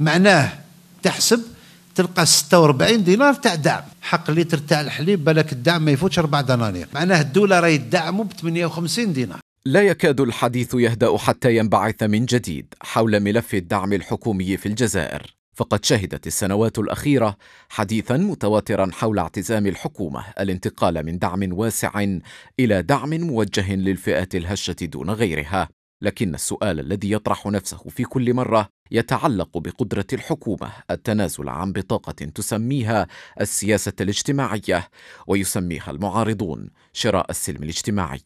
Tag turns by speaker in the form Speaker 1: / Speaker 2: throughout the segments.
Speaker 1: معناه تحسب تلقى 46 دينار تاع دعم حق لتر تاع الحليب بالك الدعم ما يفوتش 4 دنانير معناه الدولة راهي تدعمه ب 58 دينار
Speaker 2: لا يكاد الحديث يهدأ حتى ينبعث من جديد حول ملف الدعم الحكومي في الجزائر فقد شهدت السنوات الأخيرة حديثا متواترا حول اعتزام الحكومة الانتقال من دعم واسع إلى دعم موجه للفئات الهشة دون غيرها لكن السؤال الذي يطرح نفسه في كل مرة يتعلق بقدرة الحكومة التنازل عن بطاقة تسميها السياسة الاجتماعية ويسميها المعارضون شراء السلم الاجتماعي.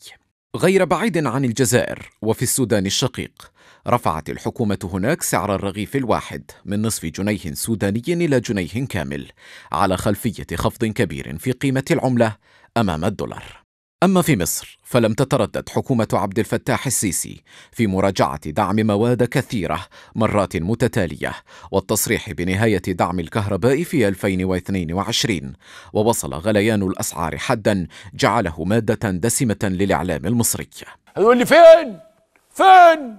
Speaker 2: غير بعيد عن الجزائر وفي السودان الشقيق رفعت الحكومة هناك سعر الرغيف الواحد من نصف جنيه سوداني إلى جنيه كامل على خلفية خفض كبير في قيمة العملة أمام الدولار أما في مصر فلم تتردد حكومة عبد الفتاح السيسي في مراجعة دعم مواد كثيرة مرات متتالية والتصريح بنهاية دعم الكهرباء في 2022 ووصل غليان الأسعار حدا جعله مادة دسمة للإعلام المصري
Speaker 1: هيقول لي فين؟ فين؟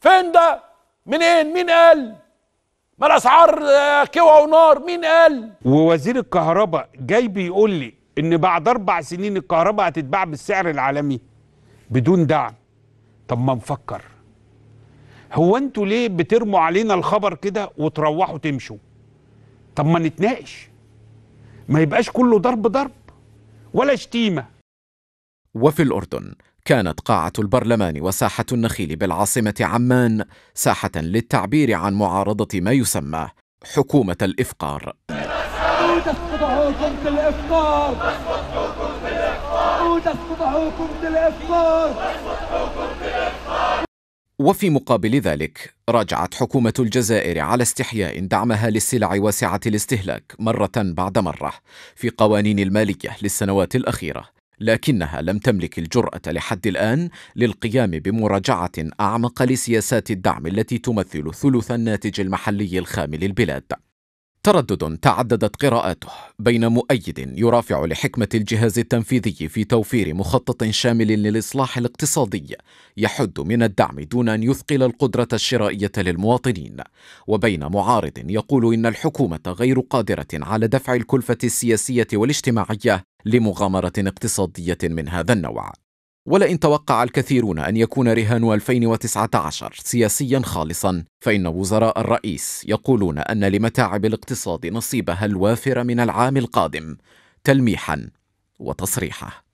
Speaker 1: فين ده؟ منين؟ مين قال؟ ما الأسعار كوى ونار مين قال؟ ووزير الكهرباء جاي بيقول لي ان بعد اربع سنين الكهرباء هتتباع بالسعر العالمي بدون دعم طب ما نفكر هو انتوا ليه بترموا علينا الخبر كده وتروحوا تمشوا طب ما نتناقش ما يبقاش كله ضرب ضرب
Speaker 2: ولا شتيمه وفي الاردن كانت قاعة البرلمان وساحة النخيل بالعاصمة عمان ساحة للتعبير عن معارضة ما يسمى حكومة الإفقار
Speaker 1: وتسقط عقوبكم بالإفطار وتسقط عقوبكم بالإفطار
Speaker 2: وفي مقابل ذلك راجعت حكومة الجزائر على استحياء دعمها للسلع واسعة الاستهلاك مرة بعد مرة في قوانين المالية للسنوات الأخيرة لكنها لم تملك الجرأة لحد الآن للقيام بمراجعة أعمق لسياسات الدعم التي تمثل ثلث الناتج المحلي الخام للبلاد تردد تعددت قراءاته بين مؤيد يرافع لحكمة الجهاز التنفيذي في توفير مخطط شامل للإصلاح الاقتصادي يحد من الدعم دون أن يثقل القدرة الشرائية للمواطنين وبين معارض يقول إن الحكومة غير قادرة على دفع الكلفة السياسية والاجتماعية لمغامرة اقتصادية من هذا النوع ولئن توقع الكثيرون أن يكون رهان 2019 سياسيا خالصا فإن وزراء الرئيس يقولون أن لمتاعب الاقتصاد نصيبها الوافر من العام القادم تلميحا وتصريحه